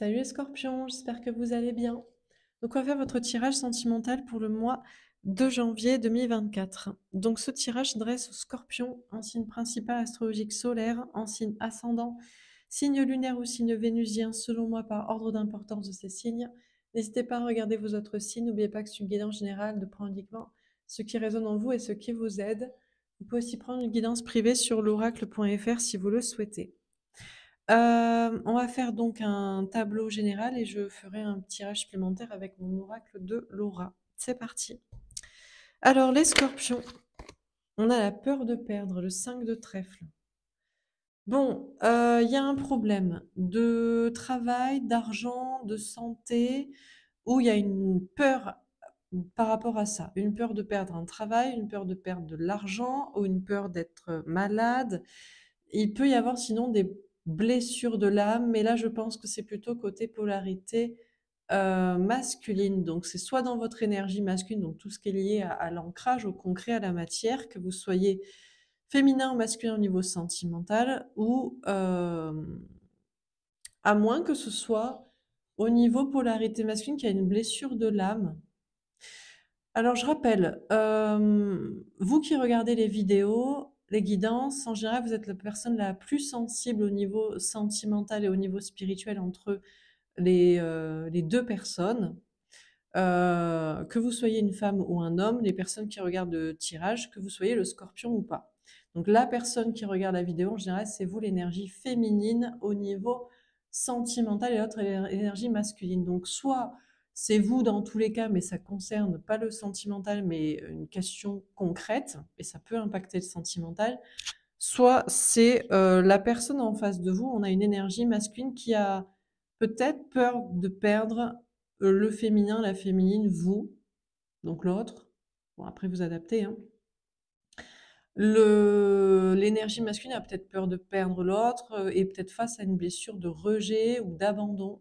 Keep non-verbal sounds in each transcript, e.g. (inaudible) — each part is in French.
Salut les j'espère que vous allez bien. Donc on va faire votre tirage sentimental pour le mois de janvier 2024. Donc ce tirage dresse au scorpion en signe principal astrologique solaire, en signe ascendant, signe lunaire ou signe vénusien, selon moi par ordre d'importance de ces signes. N'hésitez pas à regarder vos autres signes, n'oubliez pas que c'est une guidance générale de prendre uniquement ce qui résonne en vous et ce qui vous aide. Vous pouvez aussi prendre une guidance privée sur l'oracle.fr si vous le souhaitez. Euh, on va faire donc un tableau général et je ferai un tirage supplémentaire avec mon oracle de Laura. C'est parti. Alors les scorpions, on a la peur de perdre, le 5 de trèfle. Bon, il euh, y a un problème de travail, d'argent, de santé, où il y a une peur par rapport à ça. Une peur de perdre un travail, une peur de perdre de l'argent, ou une peur d'être malade. Il peut y avoir sinon des blessure de l'âme, mais là je pense que c'est plutôt côté polarité euh, masculine. Donc c'est soit dans votre énergie masculine, donc tout ce qui est lié à, l'ancrage, au concret, à la matière, que vous soyez féminin ou masculin au niveau sentimental, ou euh, à moins que ce soit au niveau polarité masculine qui a une blessure de l'âme. Alors je rappelle, euh, vous qui regardez les vidéos, les guidances, en général, vous êtes la personne la plus sensible au niveau sentimental et au niveau spirituel entre les, euh, deux personnes. Euh, que vous soyez une femme ou un homme, les personnes qui regardent le tirage, que vous soyez le scorpion ou pas. Donc la personne qui regarde la vidéo, en général, c'est vous l'énergie féminine au niveau sentimental et l'autre l'énergie masculine. Donc soit c'est vous dans tous les cas, mais ça concerne pas le sentimental, mais une question concrète, et ça peut impacter le sentimental. Soit c'est euh, la personne en face de vous, on a une énergie masculine qui a peut-être peur de perdre euh, le féminin, la féminine, vous, donc l'autre. Bon, après vous adaptez. Hein. Le... L'énergie masculine a peut-être peur de perdre l'autre euh, et peut-être face à une blessure de rejet ou d'abandon.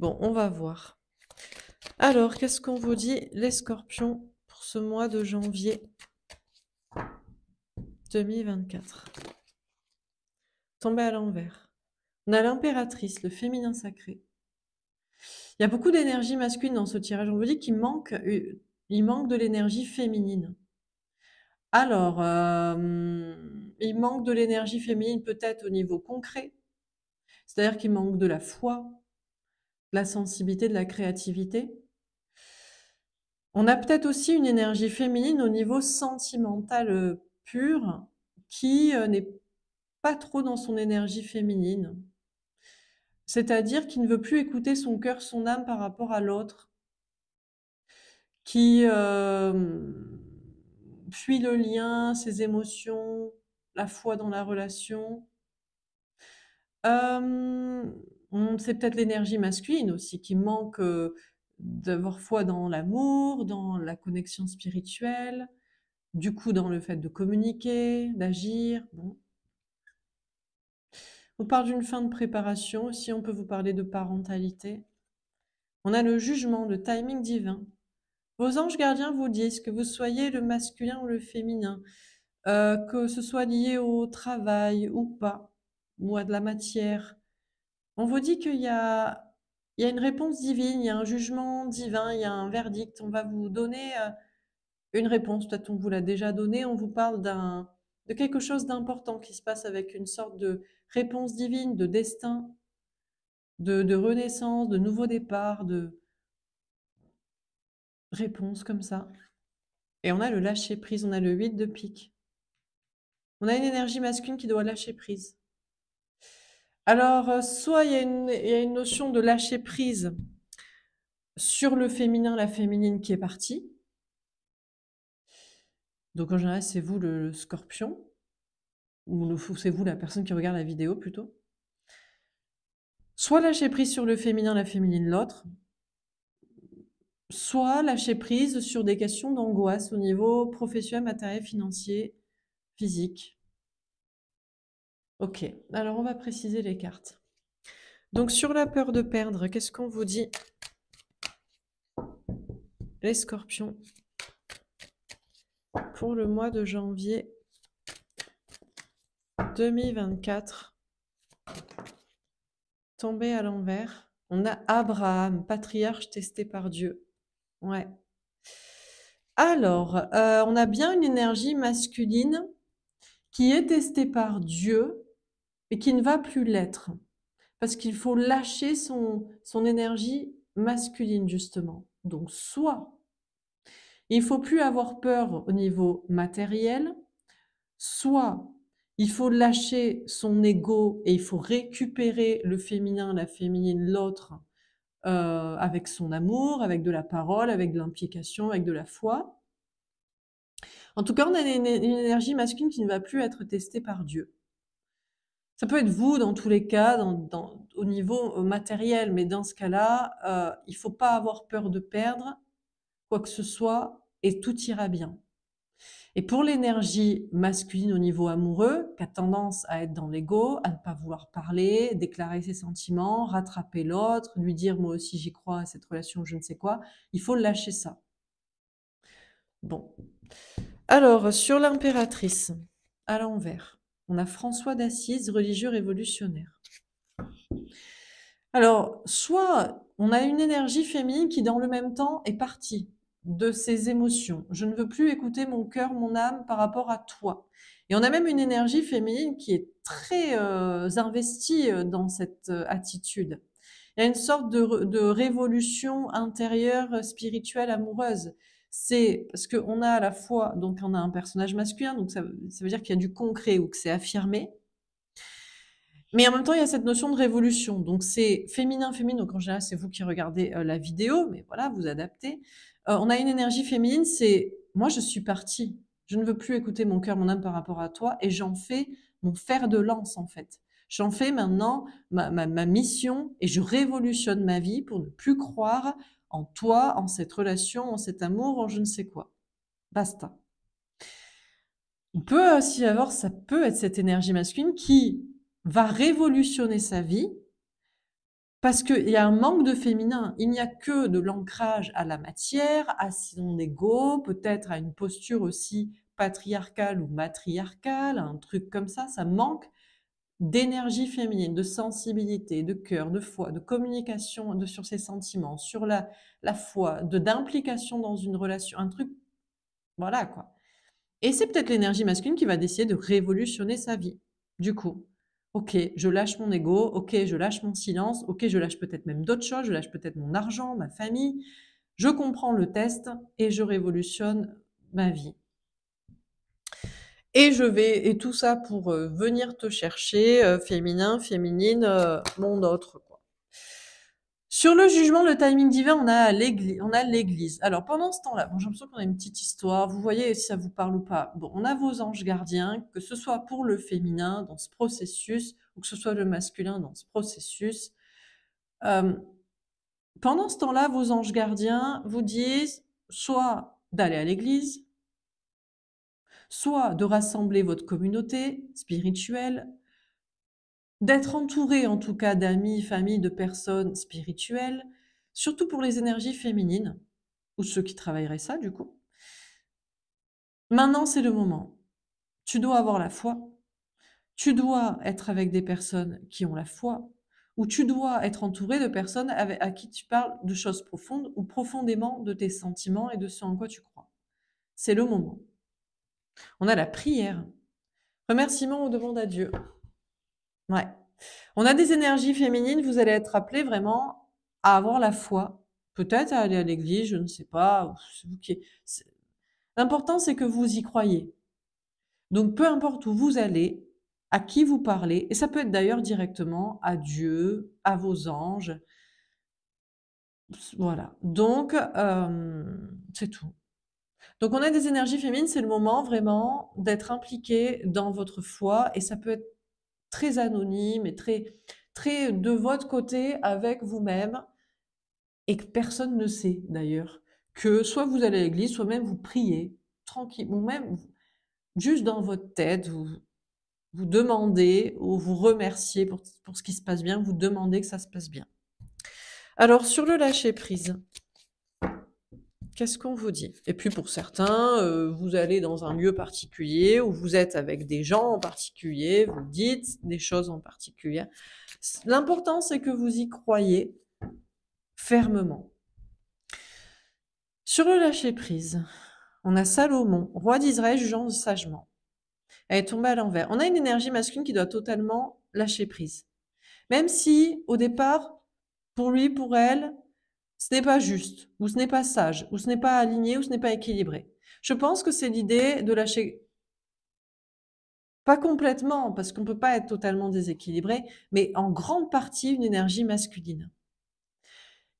Bon, on va voir. Alors, qu'est-ce qu'on vous dit les scorpions pour ce mois de janvier 2024 Tombé à l'envers. On a l'impératrice, le féminin sacré. Il y a beaucoup d'énergie masculine dans ce tirage. On vous dit qu'il manque, euh, il manque de l'énergie féminine. Alors, euh, il manque de l'énergie féminine peut-être au niveau concret, c'est-à-dire qu'il manque de la foi, la sensibilité, de la créativité. On a peut-être aussi une énergie féminine au niveau sentimental euh, pur qui euh, n'est pas trop dans son énergie féminine. C'est-à-dire qui ne veut plus écouter son cœur, son âme par rapport à l'autre, qui euh, fuit le lien, ses émotions, la foi dans la relation. C'est peut-être l'énergie masculine aussi qui manque euh, d'avoir foi dans l'amour, dans la connexion spirituelle, du coup dans le fait de communiquer, d'agir. On parle d'une fin de préparation, si on peut vous parler de parentalité. On a le jugement, le timing divin. Vos anges gardiens vous disent que vous soyez le masculin ou le féminin, euh, que ce soit lié au travail ou pas, ou à de la matière, on vous dit qu'il y a, une réponse divine, il y a un jugement divin, il y a un verdict. On va vous donner euh, une réponse. Peut-être on vous l'a déjà donnée. On vous parle d'un, de quelque chose d'important qui se passe avec une sorte de réponse divine, de destin, de, de renaissance, de nouveau départ, de réponse comme ça. Et on a le lâcher prise, on a le 8 de pique. On a une énergie masculine qui doit lâcher prise. Alors, euh, soit il y, a une, notion de lâcher prise sur le féminin, la féminine qui est partie. Donc en général, c'est vous le scorpion, ou c'est vous la personne qui regarde la vidéo plutôt. Soit lâcher prise sur le féminin, la féminine, l'autre. Soit lâcher prise sur des questions d'angoisse au niveau professionnel, matériel, financier, physique. Ok, alors on va préciser les cartes. Donc sur la peur de perdre, qu'est-ce qu'on vous dit Les scorpions pour le mois de janvier 2024. Tombé à l'envers. On a Abraham, patriarche testé par Dieu. Ouais. Alors, euh, on a bien une énergie masculine qui est testée par Dieu, mais qui ne va plus l'être. Parce qu'il faut lâcher son, son énergie masculine, justement. Donc, soit il faut plus avoir peur au niveau matériel, soit il faut lâcher son ego et il faut récupérer le féminin, la féminine, l'autre, euh, avec son amour, avec de la parole, avec de l'implication, avec de la foi. En tout cas, on a une énergie masculine qui ne va plus être testée par Dieu. Ça peut être vous dans tous les cas, au niveau euh, matériel, mais dans ce cas-là, euh, il ne faut pas avoir peur de perdre quoi que ce soit et tout ira bien. Et pour l'énergie masculine au niveau amoureux, qui a tendance à être dans l'ego, à ne pas vouloir parler, déclarer ses sentiments, rattraper l'autre, lui dire moi aussi j'y crois à cette relation, je ne sais quoi, il faut lâcher ça. Bon. Alors, sur l'impératrice, à l'envers. On a François d'Assise, religieux révolutionnaire. Alors, soit on a une énergie féminine qui, dans le même temps, est partie de ses émotions. Je ne veux plus écouter mon cœur, mon âme par rapport à toi. Et on a même une énergie féminine qui est très euh, investie euh, dans cette euh, attitude. Il y a une sorte de révolution intérieure, spirituelle, amoureuse c'est parce qu'on a à la fois, donc on a un personnage masculin, donc ça, veut dire qu'il y a du concret ou que c'est affirmé. Mais en même temps, il y a cette notion de révolution. Donc c'est féminin, féminin. Donc en général, c'est vous qui regardez euh, la vidéo, mais voilà, vous adaptez. Euh, on a une énergie féminine, c'est moi, je suis partie. Je ne veux plus écouter mon cœur, mon âme par rapport à toi, et j'en fais mon fer de lance, en fait. J'en fais maintenant ma, mission et je révolutionne ma vie pour ne plus croire en toi, en cette relation, en cet amour, en je ne sais quoi. Basta. On peut aussi avoir, ça peut être cette énergie masculine qui va révolutionner sa vie parce qu'il y a un manque de féminin. Il n'y a que de l'ancrage à la matière, à son ego, peut-être à une posture aussi patriarcale ou matriarcale, un truc comme ça. Ça manque d'énergie féminine, de sensibilité, de cœur, de foi, de communication de, sur ses sentiments, sur la, foi, de d'implication dans une relation, un truc, voilà quoi. Et c'est peut-être l'énergie masculine qui va décider de révolutionner sa vie. Du coup, ok, je lâche mon ego, ok, je lâche mon silence, ok, je lâche peut-être même d'autres choses, je lâche peut-être mon argent, ma famille, je comprends le test et je révolutionne ma vie. Et je vais, et tout ça pour euh, venir te chercher, euh, féminin, féminine, euh, mon autre. Quoi. Sur le jugement, le timing divin, on a l'église. Alors pendant ce temps-là, bon, j'ai l'impression qu'on a une petite histoire, vous voyez si ça vous parle ou pas. Bon, on a vos anges gardiens, que ce soit pour le féminin dans ce processus, ou que ce soit le masculin dans ce processus. pendant ce temps-là, vos anges gardiens vous disent soit d'aller à l'église, soit de rassembler votre communauté spirituelle, d'être entouré en tout cas d'amis, familles, de personnes spirituelles, surtout pour les énergies féminines, ou ceux qui travailleraient ça du coup. Maintenant, c'est le moment. Tu dois avoir la foi. Tu dois être avec des personnes qui ont la foi, ou tu dois être entouré de personnes à qui tu parles de choses profondes ou profondément de tes sentiments et de ce en quoi tu crois. C'est le moment. On a la prière. Remerciement, ou demande à Dieu. Ouais. On a des énergies féminines, vous allez être appelé vraiment à avoir la foi. Peut-être à aller à l'église, je ne sais pas. L'important, c'est que vous y croyez. Donc, peu importe où vous allez, à qui vous parlez, et ça peut être d'ailleurs directement à Dieu, à vos anges. Voilà. Donc, euh, c'est tout. Donc on a des énergies féminines, c'est le moment vraiment d'être impliqué dans votre foi et ça peut être très anonyme et très, très de votre côté avec vous-même et que personne ne sait d'ailleurs que soit vous allez à l'église, soit même vous priez tranquille, ou même juste dans votre tête, vous, vous demandez ou vous remerciez pour, pour ce qui se passe bien, vous demandez que ça se passe bien. Alors sur le lâcher prise, Qu'est-ce qu'on vous dit Et puis pour certains, euh, vous allez dans un lieu particulier où vous êtes avec des gens en particulier, vous dites des choses en particulier. L'important, c'est que vous y croyez fermement. Sur le lâcher-prise, on a Salomon, roi d'Israël, jugeant sagement. Elle est tombée à l'envers. On a une énergie masculine qui doit totalement lâcher prise. Même si, au départ, pour lui, pour elle, ce n'est pas juste, ou ce n'est pas sage, ou ce n'est pas aligné, ou ce n'est pas équilibré. Je pense que c'est l'idée de lâcher, pas complètement, parce qu'on ne peut pas être totalement déséquilibré, mais en grande partie une énergie masculine.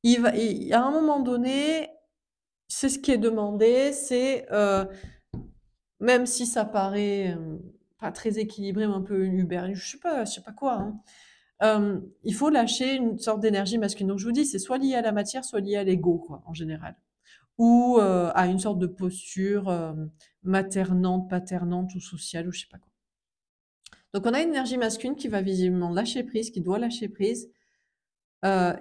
Il va, à un moment donné, c'est ce qui est demandé, c'est, euh, même si ça paraît euh, pas très équilibré, mais un peu une je ne sais, pas, je sais pas quoi, hein. Euh, il faut lâcher une sorte d'énergie masculine. Donc je vous dis, c'est soit lié à la matière, soit lié à l'ego, en général. Ou euh, à une sorte de posture euh, maternante, paternante ou sociale, ou je sais pas quoi. Donc on a une énergie masculine qui va visiblement lâcher prise, qui doit lâcher prise,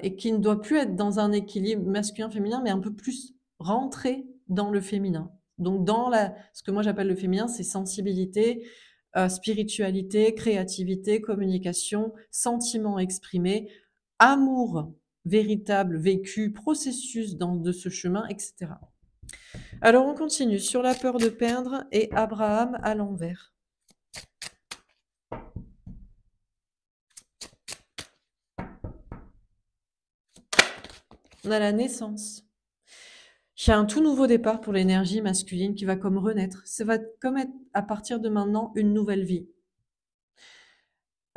et qui ne doit plus être dans un équilibre masculin-féminin, mais un peu plus rentrer dans le féminin. Donc dans la, ce que moi j'appelle le féminin, c'est sensibilité, euh, spiritualité, créativité, communication, sentiments exprimés, amour véritable vécu, processus de ce chemin, etc. Alors on continue sur la peur de perdre et Abraham à l'envers. On a la naissance qu'il a un tout nouveau départ pour l'énergie masculine qui va comme renaître. Ça va comme être à partir de maintenant une nouvelle vie.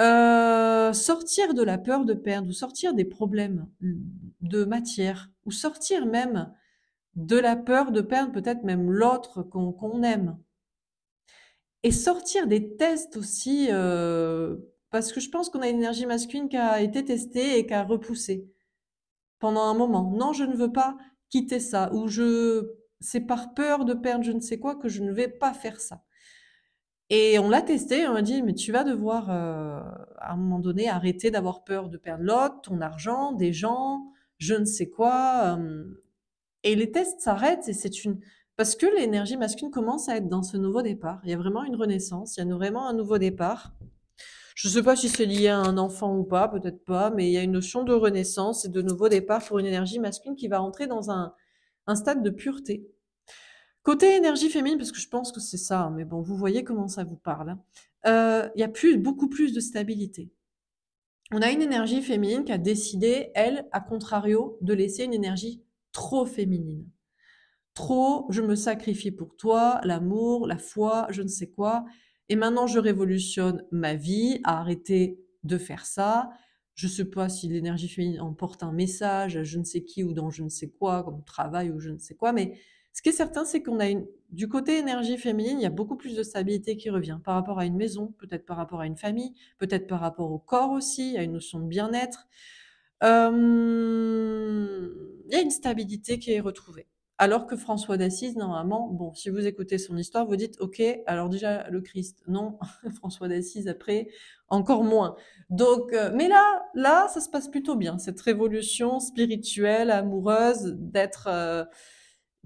Euh, sortir de la peur de perdre ou sortir des problèmes de matière ou sortir même de la peur de perdre peut-être même l'autre qu'on aime. Et sortir des tests aussi, euh, parce que je pense qu'on a une énergie masculine qui a été testée et qui a repoussé pendant un moment. Non, je ne veux pas, quitter ça, ou je, c'est par peur de perdre je ne sais quoi que je ne vais pas faire ça. Et on l'a testé, on a dit, mais tu vas devoir, euh, à un moment donné, arrêter d'avoir peur de perdre l'autre, ton argent, des gens, je ne sais quoi. Euh. Et les tests s'arrêtent et c'est une... Parce que l'énergie masculine commence à être dans ce nouveau départ. Il y a vraiment une renaissance, il y a vraiment un nouveau départ. Je ne sais pas si c'est lié à un enfant ou pas, peut-être pas, mais il y a une notion de renaissance et de nouveau départ pour une énergie masculine qui va entrer dans un, stade de pureté. Côté énergie féminine, parce que je pense que c'est ça, hein, mais bon, vous voyez comment ça vous parle. Hein, euh, il y a plus, beaucoup plus de stabilité. On a une énergie féminine qui a décidé, elle, à contrario, de laisser une énergie trop féminine trop, je me sacrifie pour toi, l'amour, la foi, je ne sais quoi et maintenant je révolutionne ma vie à arrêter de faire ça. Je ne sais pas si l'énergie féminine emporte un message, je ne sais qui ou dans je ne sais quoi, comme travail ou je ne sais quoi, mais ce qui est certain, c'est qu'on a du côté énergie féminine, il y a beaucoup plus de stabilité qui revient par rapport à une maison, peut-être par rapport à une famille, peut-être par rapport au corps aussi, à une notion de bien-être. Euh, il y a une stabilité qui est retrouvée. Alors que François d'Assise, normalement, bon, si vous écoutez son histoire, vous dites, ok, alors déjà le Christ, non, (laughs) François d'Assise après, encore moins. Donc, euh, mais là, là, ça se passe plutôt bien, cette révolution spirituelle, amoureuse, d'être euh,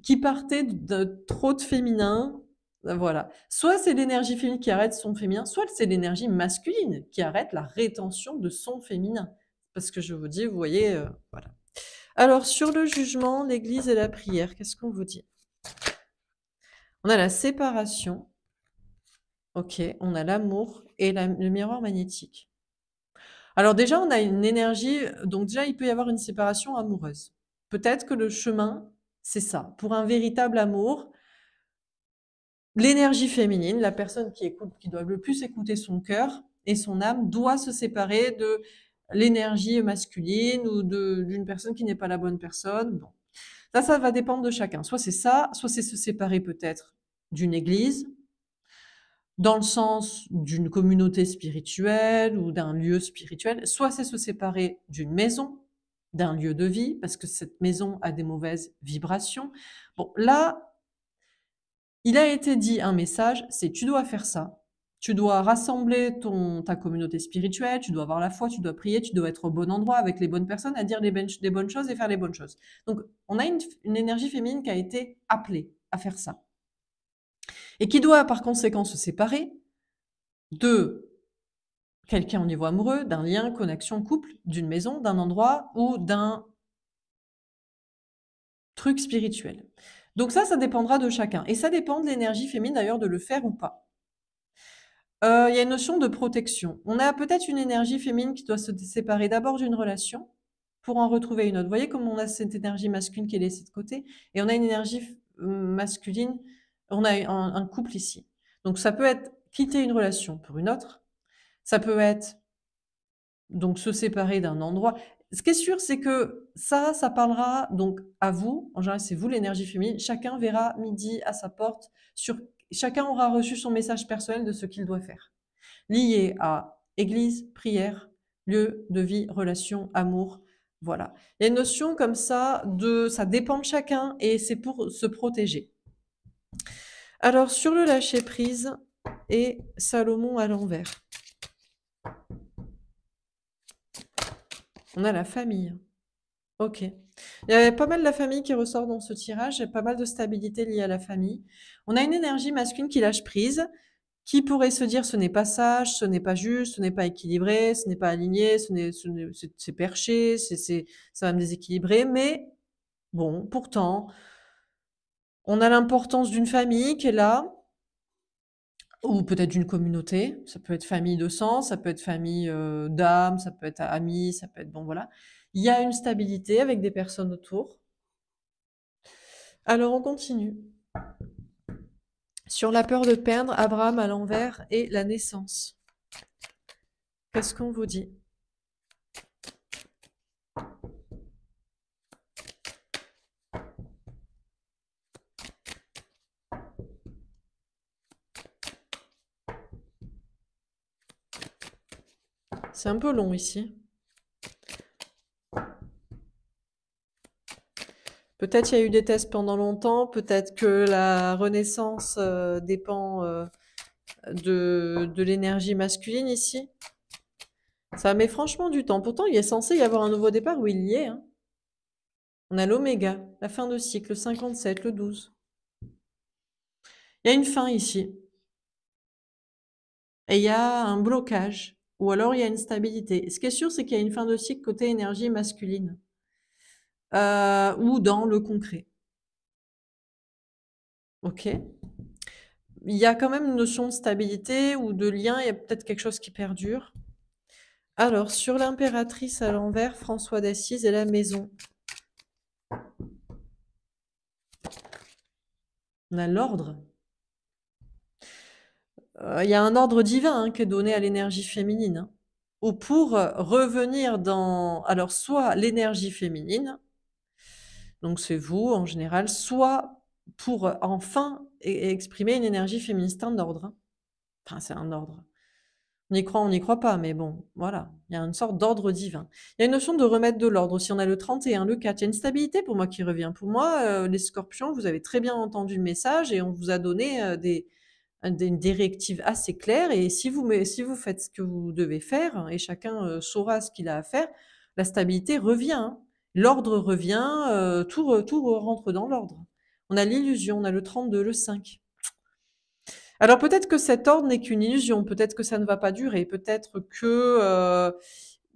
qui partait de trop de féminin. Euh, voilà. Soit c'est l'énergie féminine qui arrête son féminin, soit c'est l'énergie masculine qui arrête la rétention de son féminin. Parce que je vous dis, vous voyez, voilà. Alors, sur le jugement, l'Église et la prière, qu'est-ce qu'on vous dit On a la séparation, ok, on a l'amour et le miroir magnétique. Alors déjà, on a une énergie, donc déjà, il peut y avoir une séparation amoureuse. Peut-être que le chemin, c'est ça. Pour un véritable amour, l'énergie féminine, la personne qui écoute, qui doit le plus écouter son cœur et son âme, doit se séparer de l'énergie masculine ou d'une personne qui n'est pas la bonne personne. Bon. Ça, ça va dépendre de chacun. Soit c'est ça, soit c'est se séparer peut-être d'une église, dans le sens d'une communauté spirituelle ou d'un lieu spirituel, soit c'est se séparer d'une maison, d'un lieu de vie, parce que cette maison a des mauvaises vibrations. Bon, là, il a été dit un message, c'est tu dois faire ça, tu dois rassembler ton, ta communauté spirituelle, tu dois avoir la foi, tu dois prier, tu dois être au bon endroit avec les bonnes personnes à dire ben-, les, bonnes choses et faire les bonnes choses. Donc, on a une, une énergie féminine qui a été appelée à faire ça. Et qui doit par conséquent se séparer de quelqu'un au niveau amoureux, d'un lien, connexion, couple, d'une maison, d'un endroit ou d'un truc spirituel. Donc ça, ça dépendra de chacun. Et ça dépend de l'énergie féminine d'ailleurs de le faire ou pas. Euh, il y a une notion de protection. On a peut-être une énergie féminine qui doit se séparer d'abord d'une relation pour en retrouver une autre. Vous voyez comme on a cette énergie masculine qui est laissée de côté et on a une énergie euh, masculine, on a un, couple ici. Donc ça peut être quitter une relation pour une autre, ça peut être donc se séparer d'un endroit. Ce qui est sûr, c'est que ça, ça parlera donc à vous. En général, c'est vous l'énergie féminine. Chacun verra midi à sa porte sur chacun aura reçu son message personnel de ce qu'il doit faire, lié à église, prière, lieu de vie, relation, amour. Voilà. Il y a une notion comme ça de ça dépend de chacun et c'est pour se protéger. Alors sur le lâcher prise et Salomon à l'envers. On a la famille. Ok. Il y avait pas mal de la famille qui ressort dans ce tirage pas mal de stabilité liée à la famille. On a une énergie masculine qui lâche prise, qui pourrait se dire ce n'est pas sage, ce n'est pas juste, ce n'est pas équilibré, ce n'est pas aligné, ce c'est, perché, c'est, ça va me déséquilibrer. Mais bon, pourtant, on a l'importance d'une famille qui est là, ou peut-être d'une communauté. Ça peut être famille de sang, ça peut être famille euh, d'âme, ça peut être amis, ça peut être bon voilà. Il y a une stabilité avec des personnes autour. Alors on continue. Sur la peur de perdre, Abraham à l'envers et la naissance. Qu'est-ce qu'on vous dit C'est un peu long ici. Peut-être il y a eu des tests pendant longtemps, peut-être que la renaissance euh, dépend euh, de, l'énergie masculine ici. Ça met franchement du temps. Pourtant, il est censé y avoir un nouveau départ où il y est. Hein. On a l'oméga, la fin de cycle, le 57, le 12. Il y a une fin ici. Et il y a un blocage, ou alors il y a une stabilité. Ce qui est sûr, c'est qu'il y a une fin de cycle côté énergie masculine. Euh, ou dans le concret. Ok Il y a quand même une notion de stabilité ou de lien, il y a peut-être quelque chose qui perdure. Alors, sur l'impératrice à l'envers, François d'Assise et la maison. On a l'ordre. Euh, il y a un ordre divin hein, qui est donné à l'énergie féminine. Hein. Ou pour euh, revenir dans, alors soit l'énergie féminine, donc c'est vous, en général, soit pour euh, enfin e-, exprimer une énergie féministe d'ordre. Hein. Enfin, c'est un ordre. On y croit, on n'y croit pas, mais bon, voilà. Il y a une sorte d'ordre divin. Il y a une notion de remettre de l'ordre. Si on a le 31, le 4, il y a une stabilité pour moi qui revient. Pour moi, euh, les scorpions, vous avez très bien entendu le message et on vous a donné euh, des, directives assez claires. Et si vous, si vous faites ce que vous devez faire, hein, et chacun saura ce qu'il a à faire, la stabilité revient. Hein. L'ordre revient, euh, tout, rentre dans l'ordre. On a l'illusion, on a le 32, le 5. Alors peut-être que cet ordre n'est qu'une illusion, peut-être que ça ne va pas durer, peut-être que... Euh,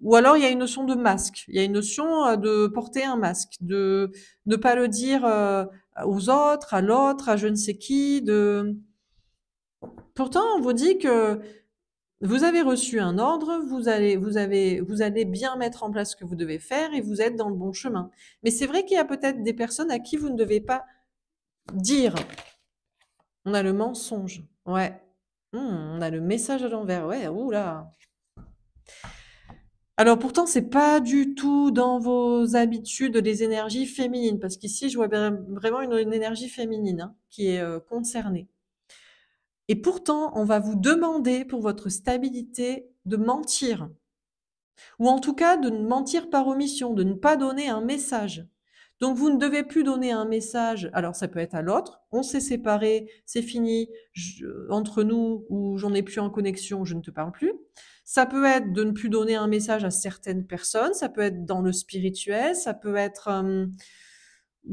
ou alors il y a une notion de masque, il y a une notion euh, de porter un masque, de ne pas le dire aux autres, à l'autre, à je ne sais qui, de... Pourtant, on vous dit que vous avez reçu un ordre, vous allez, vous, avez, vous allez bien mettre en place ce que vous devez faire et vous êtes dans le bon chemin. Mais c'est vrai qu'il y a peut-être des personnes à qui vous ne devez pas dire. On a le mensonge, ouais. Hmm, on a le message à l'envers, ouais, oula. Alors pourtant, ce n'est pas du tout dans vos habitudes des énergies féminines, parce qu'ici, je vois vraiment une, énergie féminine hein, qui est euh, concernée. Et pourtant, on va vous demander pour votre stabilité de mentir. Ou en tout cas, de ne mentir par omission, de ne pas donner un message. Donc, vous ne devez plus donner un message. Alors, ça peut être à l'autre. On s'est séparés, c'est fini, entre nous, ou j'en ai plus en connexion, je ne te parle plus. Ça peut être de ne plus donner un message à certaines personnes. Ça peut être dans le spirituel. Ça peut être. Euh,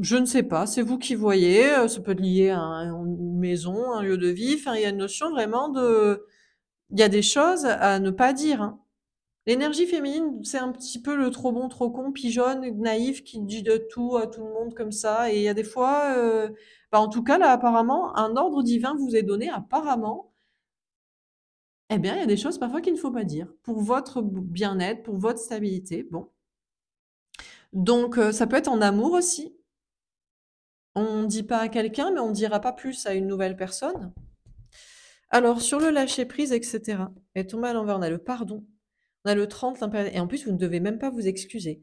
je ne sais pas, c'est vous qui voyez, euh, ça peut être lié à une maison, un lieu de vie, il y a une notion vraiment de... Il y a des choses à ne pas dire. Hein. L'énergie féminine, c'est un petit peu le trop bon, trop con, pigeonne, naïf, qui dit de tout à tout le monde comme ça. Et il y a des fois, euh, bah, en tout cas, là, apparemment, un ordre divin vous est donné, apparemment. Eh bien, il y a des choses parfois qu'il ne faut pas dire, pour votre bien-être, pour votre stabilité. Bon. Donc, euh, ça peut être en amour aussi on ne dit pas à quelqu'un, mais on ne dira pas plus à une nouvelle personne. Alors, sur le lâcher-prise, etc., et tomber mal l'envers, on a le pardon, on a le 30, et en plus, vous ne devez même pas vous excuser.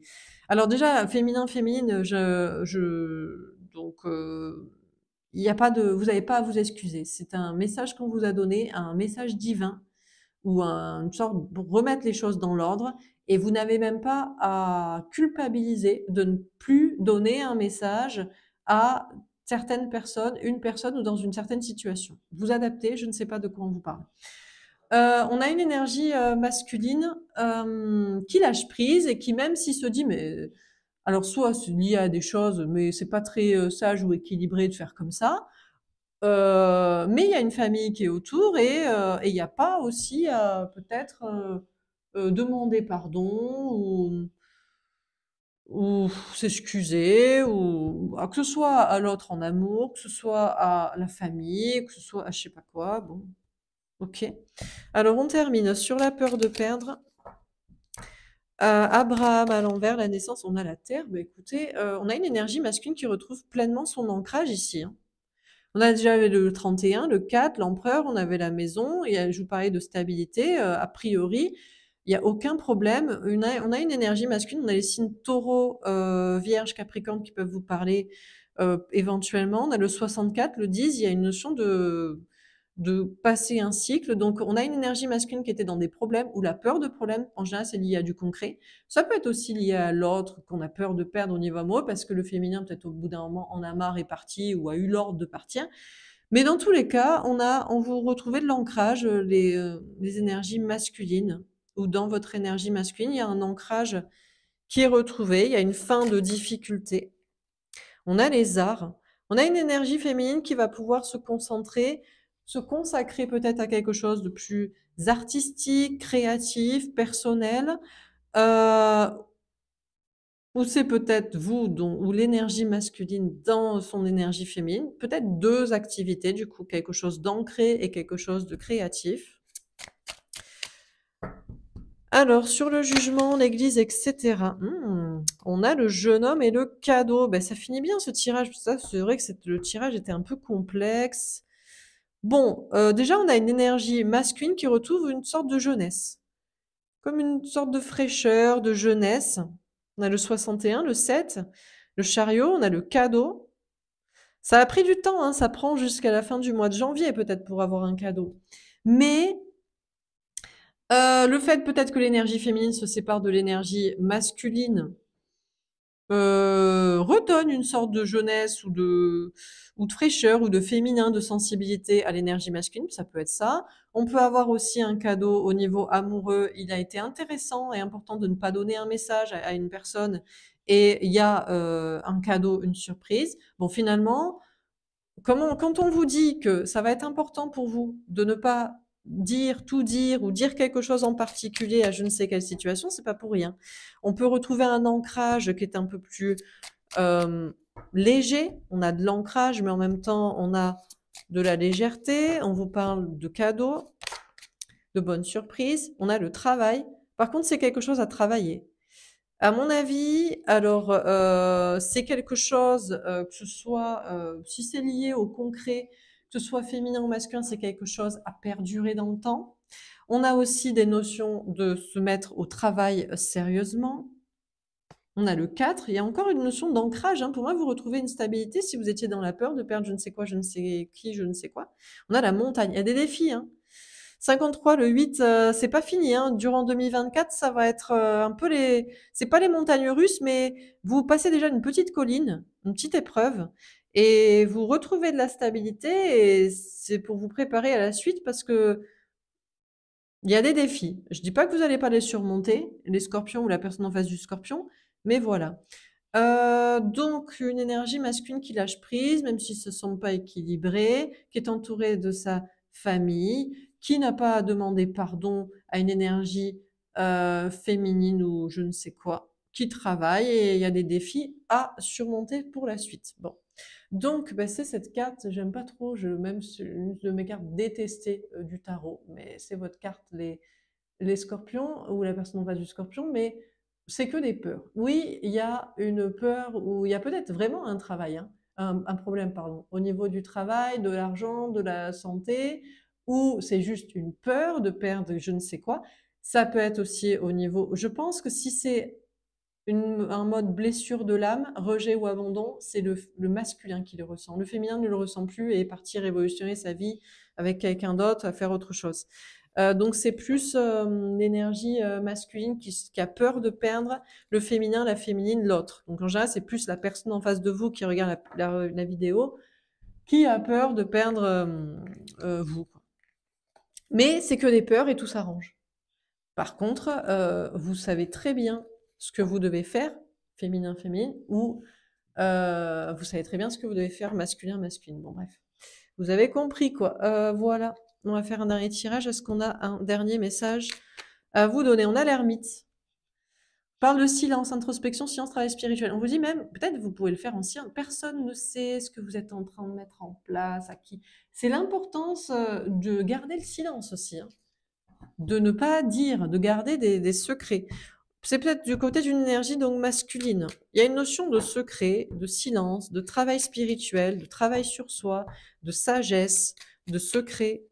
Alors déjà, féminin, féminine, je... donc, euh, il n'y a pas de... Vous n'avez pas à vous excuser. C'est un message qu'on vous a donné, un message divin, ou une sorte de remettre les choses dans l'ordre, et vous n'avez même pas à culpabiliser de ne plus donner un message à certaines personnes, une personne ou dans une certaine situation. Vous adaptez, je ne sais pas de quoi on vous parle. Euh, on a une énergie euh, masculine euh, qui lâche prise et qui même s'il se dit mais alors soit c'est lié à des choses mais c'est pas très sage ou équilibré de faire comme ça mais il y a une famille qui est autour et il n'y a pas aussi à peut-être demander pardon ou ou s'excuser, ou ah, que ce soit à l'autre en amour, que ce soit à la famille, que ce soit à je sais pas quoi. Bon, ok. Alors on termine sur la peur de perdre. Euh, Abraham à l'envers, la naissance, on a la terre. mais bah, écoutez, euh, on a une énergie masculine qui retrouve pleinement son ancrage ici. Hein. On a déjà le 31, le 4, l'empereur, on avait la maison, et euh, je vous parlais de stabilité, a priori, il n'y a aucun problème. on a une énergie masculine, on a les signes taureau, euh, vierge, capricorne qui peuvent vous parler euh, éventuellement. On a le 64, le 10, il y a une notion de, de passer un cycle. Donc, on a une énergie masculine qui était dans des problèmes ou la peur de problèmes, en général, c'est lié à du concret. Ça peut être aussi lié à l'autre qu'on a peur de perdre au niveau amoureux parce que le féminin, peut-être au bout d'un moment, en a marre et parti ou a eu l'ordre de partir. Mais dans tous les cas, on a, on vous retrouver de l'ancrage, euh, les énergies masculines dans votre énergie masculine, il y a un ancrage qui est retrouvé, il y a une fin de difficulté. On a les arts, on a une énergie féminine qui va pouvoir se concentrer, se consacrer peut-être à quelque chose de plus artistique, créatif, personnel, euh, ou c'est peut-être vous dont, ou l'énergie masculine dans son énergie féminine, peut-être deux activités du coup, quelque chose d'ancré et quelque chose de créatif. Alors, sur le jugement, l'Église, etc., hmm, on a le jeune homme et le cadeau. Ben, ça finit bien ce tirage. Ça, c'est vrai que le tirage était un peu complexe. Bon, euh, déjà, on a une énergie masculine qui retrouve une sorte de jeunesse, comme une sorte de fraîcheur, de jeunesse. On a le 61, le 7, le chariot, on a le cadeau. Ça a pris du temps, hein, ça prend jusqu'à la fin du mois de janvier peut-être pour avoir un cadeau. Mais euh, le fait peut-être que l'énergie féminine se sépare de l'énergie masculine euh, retonne une sorte de jeunesse ou de, ou de fraîcheur ou de féminin, de sensibilité à l'énergie masculine. Ça peut être ça. On peut avoir aussi un cadeau au niveau amoureux. Il a été intéressant et important de ne pas donner un message à, une personne et il y a euh, un cadeau, une surprise. Bon, finalement, comment, quand on vous dit que ça va être important pour vous de ne pas dire, tout dire ou dire quelque chose en particulier à je ne sais quelle situation, c'est pas pour rien. On peut retrouver un ancrage qui est un peu plus euh, léger. On a de l'ancrage, mais en même temps, on a de la légèreté. On vous parle de cadeaux, de bonnes surprises. On a le travail. Par contre, c'est quelque chose à travailler. À mon avis, alors euh, c'est quelque chose euh, que ce soit si c'est lié au concret, que ce soit féminin ou masculin, c'est quelque chose à perdurer dans le temps. On a aussi des notions de se mettre au travail sérieusement. On a le 4. Il y a encore une notion d'ancrage. Hein. Pour moi, vous retrouvez une stabilité si vous étiez dans la peur de perdre je ne sais quoi, je ne sais qui, je ne sais quoi. On a la montagne. Il y a des défis. 53, hein. le 8, euh, c'est pas fini. Hein. Durant 2024, ça va être euh, un peu les. C'est pas les montagnes russes, mais vous passez déjà une petite colline, une petite épreuve et vous retrouvez de la stabilité et c'est pour vous préparer à la suite parce que il y a des défis. Je dis pas que vous n'allez pas les surmonter, les scorpions ou la personne en face du scorpion, mais voilà. Euh, donc une énergie masculine qui lâche prise, même s'il se sent pas équilibré, qui est entourée de sa famille, qui n'a pas à demander pardon à une énergie euh, féminine ou je ne sais quoi, qui travaille et il y a des défis à surmonter pour la suite. Bon, donc, ben, c'est cette carte, j'aime pas trop, je, même une de mes cartes détestée euh, du tarot, mais c'est votre carte, les, les scorpions, ou la personne en face du scorpion, mais c'est que des peurs. Oui, il y a une peur, ou il y a peut-être vraiment un travail, hein, un, un, problème, pardon, au niveau du travail, de l'argent, de la santé, ou c'est juste une peur de perdre je ne sais quoi. Ça peut être aussi au niveau, je pense que si c'est un mode blessure de l'âme, rejet ou abandon, c'est le, masculin qui le ressent. Le féminin ne le ressent plus et est parti révolutionner sa vie avec quelqu'un d'autre, à faire autre chose. Euh, donc c'est plus euh, l'énergie euh, masculine qui, a peur de perdre le féminin, la féminine, l'autre. Donc en général, c'est plus la personne en face de vous qui regarde la, la vidéo qui a peur de perdre vous. Mais c'est que des peurs et tout s'arrange. Par contre, vous savez très bien ce que vous devez faire, féminin, féminine, ou euh, vous savez très bien ce que vous devez faire, masculin, masculine. Bon, bref. Vous avez compris, quoi. Euh, voilà. On va faire un dernier tirage. Est-ce qu'on a un dernier message à vous donner On a l'ermite. Parle de silence, introspection, science, travail spirituel. On vous dit même, peut-être vous pouvez le faire en Personne ne sait ce que vous êtes en train de mettre en place, à qui. C'est l'importance euh, de garder le silence aussi. Hein. de ne pas dire, de garder des, secrets c'est peut-être du côté d'une énergie donc masculine. Il y a une notion de secret, de silence, de travail spirituel, de travail sur soi, de sagesse, de secret.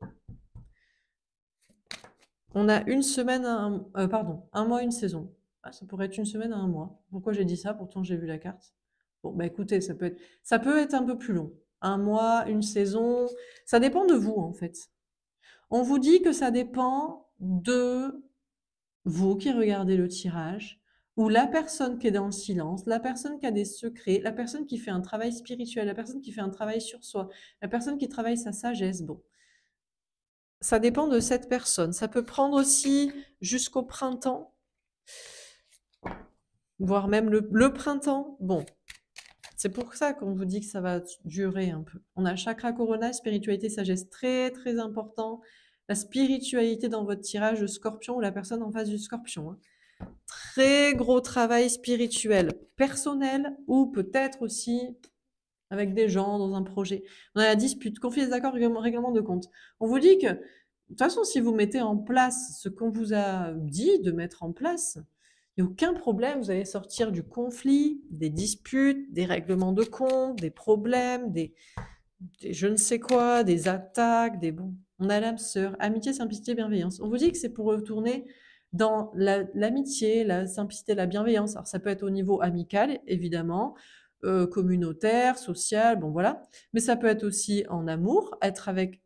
On a une semaine, un, euh, pardon, un mois, une saison. Ah, ça pourrait être une semaine à un mois. Pourquoi j'ai dit ça Pourtant j'ai vu la carte. Bon, bah écoutez, ça peut être, ça peut être un peu plus long. Un mois, une saison, ça dépend de vous en fait. On vous dit que ça dépend de vous qui regardez le tirage, ou la personne qui est dans le silence, la personne qui a des secrets, la personne qui fait un travail spirituel, la personne qui fait un travail sur soi, la personne qui travaille sa sagesse, bon. Ça dépend de cette personne. Ça peut prendre aussi jusqu'au printemps, voire même le, printemps. Bon, c'est pour ça qu'on vous dit que ça va durer un peu. On a chakra corona, spiritualité, sagesse, très très important la spiritualité dans votre tirage de scorpion ou la personne en face du scorpion. Hein. Très gros travail spirituel, personnel ou peut-être aussi avec des gens dans un projet. On a la dispute, conflit des accords, règlement de compte. On vous dit que, de toute façon, si vous mettez en place ce qu'on vous a dit de mettre en place, il n'y a aucun problème, vous allez sortir du conflit, des disputes, des règlements de compte, des problèmes, des, des je ne sais quoi, des attaques, des bons. On a l'âme sœur, amitié, simplicité, bienveillance. On vous dit que c'est pour retourner dans l'amitié, la, simplicité, la bienveillance. Alors ça peut être au niveau amical, évidemment, euh, communautaire, social, bon voilà. Mais ça peut être aussi en amour, être avec,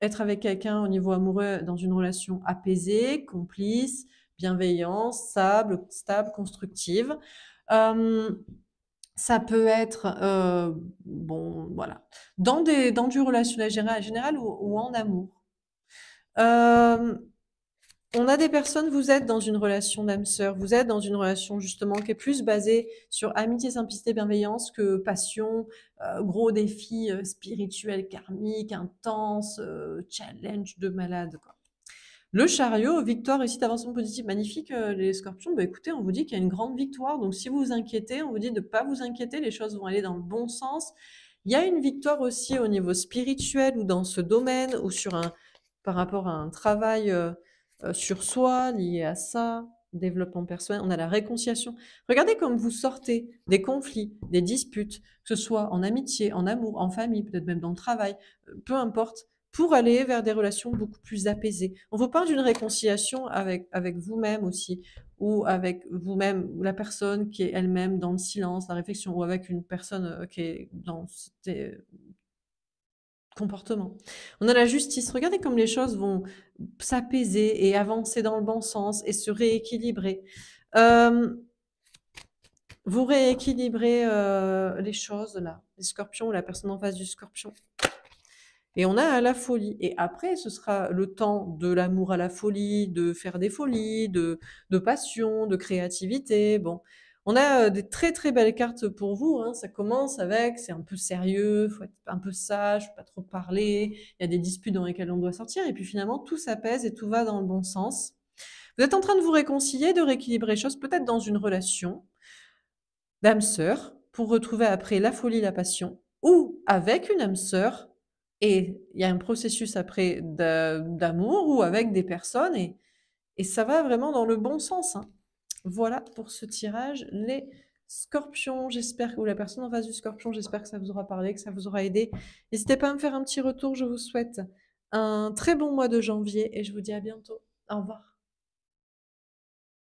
être avec quelqu'un au niveau amoureux dans une relation apaisée, complice, bienveillance, stable, stable constructive. Euh, ça peut être, euh, bon, voilà, dans, des, dans du relationnel général ou, en amour. on a des personnes, vous êtes dans une relation d'âme sœur, vous êtes dans une relation justement qui est plus basée sur amitié, simplicité, bienveillance que passion, euh, gros défis euh, spirituels, karmiques, intenses, challenge de malade. Quoi. Le chariot, victoire, réussite, avancement positif, magnifique, euh, les scorpions. Bah, écoutez, on vous dit qu'il y a une grande victoire. Donc, si vous vous inquiétez, on vous dit de ne pas vous inquiéter. Les choses vont aller dans le bon sens. Il y a une victoire aussi au niveau spirituel ou dans ce domaine ou sur un, par rapport à un travail euh, euh, sur soi lié à ça, développement personnel. On a la réconciliation. Regardez comme vous sortez des conflits, des disputes, que ce soit en amitié, en amour, en famille, peut-être même dans le travail, peu importe pour aller vers des relations beaucoup plus apaisées. On vous parle d'une réconciliation avec, avec vous-même aussi, ou avec vous-même, ou la personne qui est elle-même dans le silence, la réflexion, ou avec une personne euh, qui est dans des comportements. On a la justice. Regardez comme les choses vont s'apaiser et avancer dans le bon sens et se rééquilibrer. vous rééquilibrez euh, les choses là, les scorpions ou la personne en face du scorpion. Et on a à la folie. Et après, ce sera le temps de l'amour à la folie, de faire des folies, de, passion, de créativité. Bon, on a euh, des très très belles cartes pour vous. Hein. Ça commence avec c'est un peu sérieux, faut être un peu sage, faut pas trop parler. Il y a des disputes dans lesquelles on doit sortir. Et puis finalement, tout s'apaise et tout va dans le bon sens. Vous êtes en train de vous réconcilier, de rééquilibrer les choses, peut-être dans une relation d'âme sœur, pour retrouver après la folie, la passion, ou avec une âme sœur et il y a un processus après d'amour ou avec des personnes et, et, ça va vraiment dans le bon sens. Hein. Voilà pour ce tirage, les scorpions. J'espère ou la personne en face du scorpion, j'espère que ça vous aura parlé, que ça vous aura aidé. N'hésitez pas à me faire un petit retour. Je vous souhaite un très bon mois de janvier et je vous dis à bientôt. Au revoir.